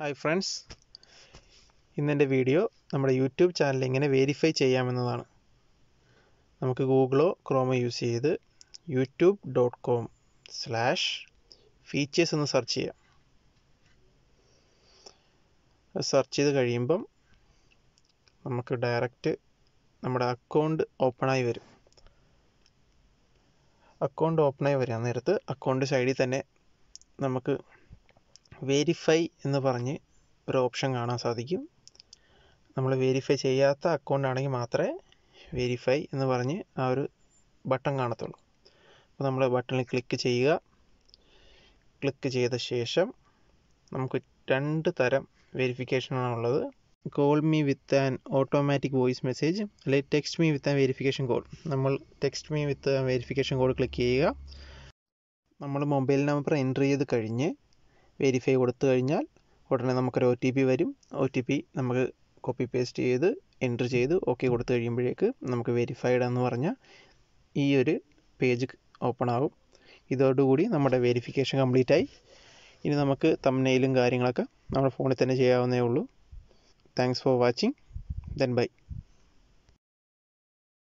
hi friends ഇന്നെൻ്റെ video നമ്മുടെ YouTube channel എങ്ങനെ വെരിഫൈ ചെയ്യാമെന്നതാണ് നമുക്ക് ഗൂഗിളോ ക്രോമോ യൂസ് ചെയ്ത് YouTube dot com slash features എന്ന് സെർച്ച് ചെയ്യാം സെർച്ച് ചെയ്ത് കഴിയുമ്പം നമുക്ക് ഡയറക്റ്റ് നമ്മുടെ അക്കൗണ്ട് ഓപ്പണായി വരും അക്കൗണ്ട് ഓപ്പണായി വരാൻ നേരത്ത് അക്കൗണ്ട് സൈഡിൽ തന്നെ നമുക്ക് വെരിഫൈ എന്ന് പറഞ്ഞ് ഒരു ഓപ്ഷൻ കാണാൻ സാധിക്കും നമ്മൾ വെരിഫൈ ചെയ്യാത്ത അക്കൗണ്ട് ആണെങ്കിൽ മാത്രമേ വെരിഫൈ എന്ന് പറഞ്ഞ് ആ ഒരു ബട്ടൺ കാണത്തുള്ളൂ അപ്പോൾ നമ്മൾ ബട്ടണിൽ ക്ലിക്ക് ചെയ്യുക ക്ലിക്ക് ചെയ്ത ശേഷം നമുക്ക് രണ്ട് തരം ഉള്ളത് call me with an automatic voice message അല്ലെങ്കിൽ text me with an verification code നമ്മൾ text me with verification code click ചെയ്യുക നമ്മൾ മൊബൈൽ നമ്പർ എൻ്റർ ചെയ്ത് കഴിഞ്ഞ് വെരിഫൈ കൊടുത്തു കഴിഞ്ഞാൽ ഉടനെ നമുക്കൊരു ഒ ടി പി വരും ഒ ടി പി നമുക്ക് കോപ്പി പേസ്റ്റ് ചെയ്ത് എൻ്റർ ചെയ്ത് ഓക്കെ കൊടുത്തു കഴിയുമ്പോഴേക്ക് നമുക്ക് വെരിഫൈഡ് എന്ന് പറഞ്ഞ ഈ ഒരു പേജ് ഓപ്പൺ ആകും ഇതോടുകൂടി നമ്മുടെ വെരിഫിക്കേഷൻ കംപ്ലീറ്റ് ആയി ഇനി നമുക്ക് തമ്മനെയിലും കാര്യങ്ങളൊക്കെ നമ്മുടെ ഫോണിൽ തന്നെ ചെയ്യാവുന്നേ ഉള്ളൂ thanks for watching then by